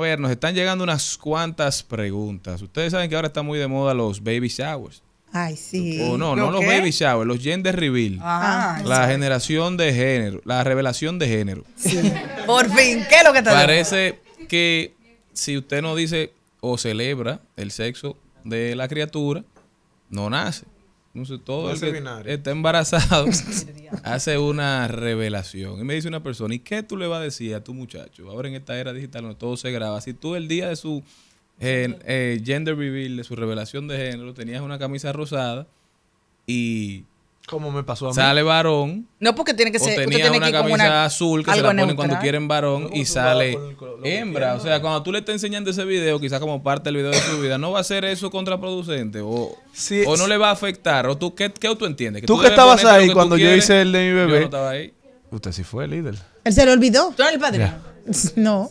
ver, nos están llegando unas cuantas preguntas. Ustedes saben que ahora está muy de moda los baby showers. Ay, sí. O no, no los baby showers, los gender reveal. Ah, ah, la generación de género, la revelación de género. Sí. Por fin, ¿qué es lo que te Parece que si usted no dice o celebra el sexo de la criatura, no nace no sé, todo el que está embarazado hace una revelación. Y me dice una persona, ¿y qué tú le vas a decir a tu muchacho? Ahora en esta era digital donde todo se graba. Si tú el día de su eh, gender reveal, de su revelación de género, tenías una camisa rosada y como me pasó a mí. Sale varón. No, porque tiene que ser. tenía tiene una camisa azul que se la ponen cuando quieren varón y sale hembra. o sea, cuando tú le estás enseñando ese video, quizás como parte del video de tu vida, ¿no va a ser eso contraproducente? O, o no le va a afectar. ¿O tú qué, qué tú entiendes? tú, que estabas ahí cuando yo hice el de mi bebé. Usted sí fue el líder. Él se lo olvidó. ¿Tú eres el padre? No.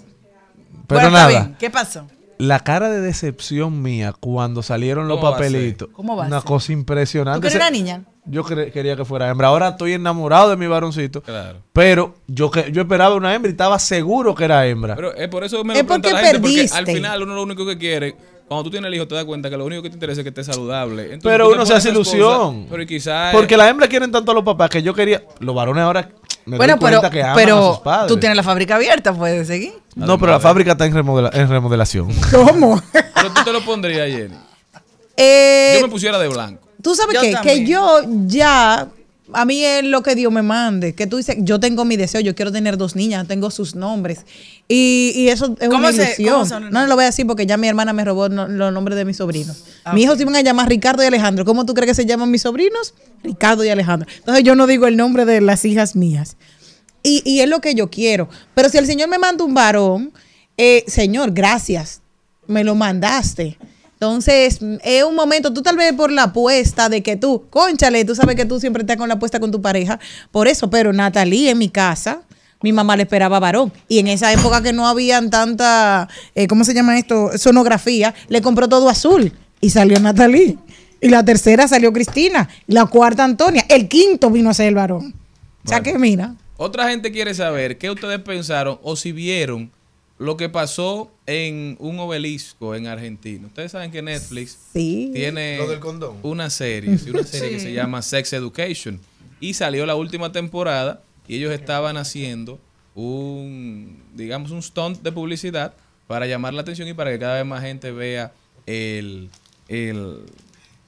Pero nada. ¿Qué pasó? la cara de decepción mía cuando salieron los papelitos. ¿Cómo va? Una cosa impresionante. ¿Tú que eres una niña? yo quería que fuera hembra. Ahora estoy enamorado de mi varoncito. Claro. Pero yo yo esperaba una hembra y estaba seguro que era hembra. Pero es por eso me lo es porque la al final uno lo único que quiere cuando tú tienes el hijo te das cuenta que lo único que te interesa es que esté saludable. pero uno se hace ilusión. pero quizás porque las hembras quieren tanto a los papás que yo quería los varones ahora me bueno, doy pero, que tú tienes la fábrica abierta, puedes seguir. No, pero la fábrica está en, remodelación. ¿Cómo? pero tú te lo pondrías, Jenny. Eh, yo me pusiera de blanco. Tú sabes qué? que yo ya a mí es lo que Dios me mande. Que tú dices, yo tengo mi deseo, yo quiero tener dos niñas, tengo sus nombres. Y, eso es una no, lo voy a decir porque ya mi hermana me robó los nombres de mis sobrinos. Ah, mis hijos se iban a llamar Ricardo y Alejandro. ¿Cómo tú crees que se llaman mis sobrinos? Ricardo y Alejandro. Entonces yo no digo el nombre de las hijas mías. Y, es lo que yo quiero. Pero si el Señor me manda un varón, eh, Señor, gracias, me lo mandaste. Entonces, mm, es un momento, tú tal vez por la apuesta de que tú, conchale, tú sabes que tú siempre estás con la apuesta con tu pareja, por eso, pero Natalie en mi casa, mi mamá le esperaba varón. Y en esa época que no habían tanta, eh, ¿cómo se llama esto? Sonografía, le compró todo azul y salió Natalie. Y la tercera salió Cristina, la cuarta Antonia, el quinto vino a ser el varón. o sea que mira. Otra gente quiere saber qué ustedes pensaron o si vieron lo que pasó en un obelisco en Argentina. Ustedes saben que Netflix tiene una serie, una serie que se llama Sex Education y salió la última temporada y ellos estaban haciendo un, digamos, un stunt de publicidad para llamar la atención y para que cada vez más gente vea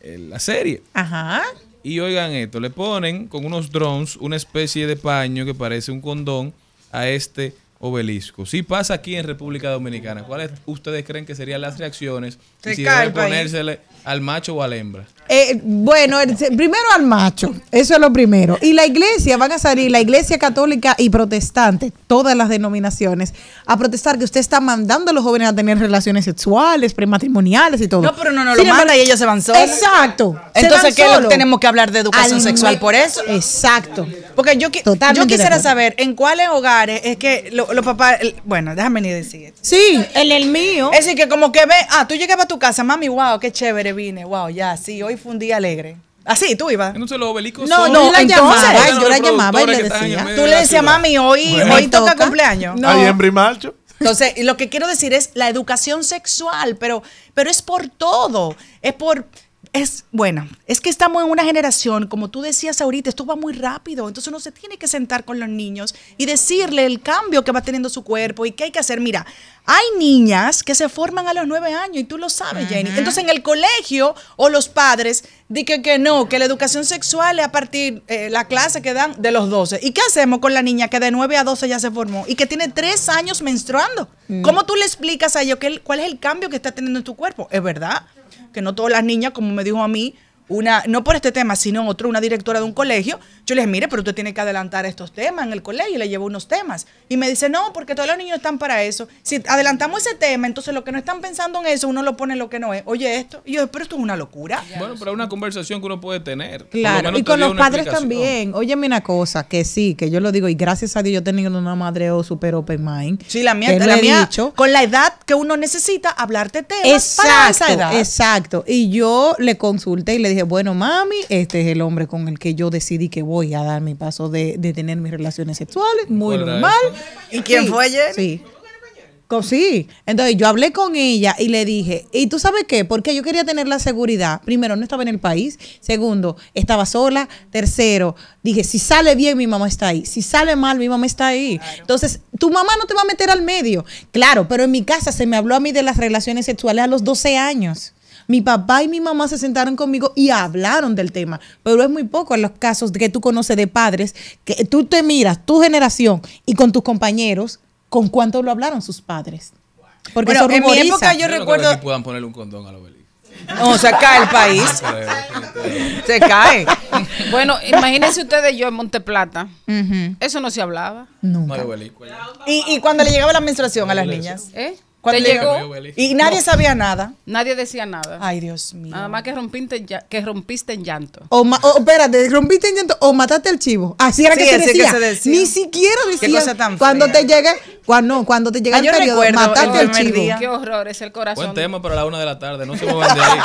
la serie. Ajá. Y oigan esto, le ponen con unos drones una especie de paño que parece un condón a este obelisco. Si pasa aquí en República Dominicana, ¿cuáles ustedes creen que serían las reacciones? Se y si debe ponérsele, ¿Al macho o al hembra? Eh, bueno, primero al macho, eso es lo primero. Y la iglesia, van a salir la iglesia católica y protestante, todas las denominaciones, a protestar que usted está mandando a los jóvenes a tener relaciones sexuales, prematrimoniales y todo. No, pero no, no lo manda y ellos se van solos. Exacto. Entonces, ¿qué tenemos que hablar de educación sexual por eso? Exacto. Porque yo, quisiera saber en cuáles hogares es que los papás, bueno, déjame ni decir. Sí, en el mío. Es decir, que como que ve, ah, tú llegabas a tu casa, mami, wow, qué chévere vine, wow, ya, sí, hoy fue un día alegre. Así, ¿Ah, sí? tú ibas. No, no, la entonces, llamaba, yo la llamaba y le decía. Tú le decías, mami, hoy, hoy toca, cumpleaños. Hay Entonces, lo que quiero decir es la educación sexual, pero, pero es por todo. Es por es, bueno, es que estamos en una generación, como tú decías ahorita, esto va muy rápido, entonces uno se tiene que sentar con los niños y decirle el cambio que va teniendo su cuerpo y qué hay que hacer. Mira, hay niñas que se forman a los nueve años y tú lo sabes, Jenny. Entonces en el colegio o los padres dicen que, no, que la educación sexual es a partir, de eh, la clase que dan de los doce. ¿Y qué hacemos con la niña que de nueve a doce ya se formó y que tiene tres años menstruando? Mm. ¿Cómo tú le explicas a ellos cuál es el cambio que está teniendo en tu cuerpo? ¿Es verdad? que no todas las niñas, como me dijo a mí, una, no por este tema, sino en otro, una directora de un colegio, yo les mire, pero usted tiene que adelantar estos temas en el colegio, y le llevo unos temas. Y me dice, no, porque todos los niños están para eso. Si adelantamos ese tema, entonces lo que no están pensando en eso, uno lo pone lo que no es. Oye, esto. Y yo, pero esto es una locura. Bueno, pero es una conversación que uno puede tener. Claro, y con los padres también. Óyeme una cosa, que sí, que yo lo digo, y gracias a Dios yo he tenido una madre o oh, super open mind. Sí, la mía, la mía, dicho. con la edad que uno necesita, hablarte temas exacto, para esa edad. Exacto. Y yo le consulté y le dije, bueno, mami, este es el hombre con el que yo decidí que voy a dar mi paso de, tener mis relaciones sexuales, muy normal. ¿Y quién fue ayer? Sí. sí, entonces yo hablé con ella y le dije, ¿y tú sabes qué? Porque yo quería tener la seguridad. Primero, no estaba en el país. Segundo, estaba sola. Tercero, dije, si sale bien, mi mamá está ahí. Si sale mal, mi mamá está ahí. Entonces, tu mamá no te va a meter al medio. Claro, pero en mi casa se me habló a mí de las relaciones sexuales a los 12 años. Mi papá y mi mamá se sentaron conmigo y hablaron del tema, pero es muy poco en los casos que tú conoces de padres que tú te miras, tu generación y con tus compañeros, con cuánto lo hablaron sus padres. Porque en mi época yo, no recuerdo. que puedan ponerle un condón a los no, se cae el país. se cae. Bueno, imagínense ustedes yo en Monteplata. Plata, Eso no se hablaba. Nunca. ¿Y, ¿Y, cuando le llegaba la menstruación a las niñas? ¿Eh? Cuando te llegó. Y nadie sabía nada. Nadie decía nada. Ay, Dios mío. Nada más que rompiste, que rompiste en llanto. O, espérate, rompiste en llanto o mataste al chivo. Así era que, se decía. Ni siquiera decía. cuando te llegue, cuando, no, cuando te llega ah, el periodo, mataste al chivo. Qué horror, es el corazón. Buen tema para la una de la tarde, no se muevan de ahí.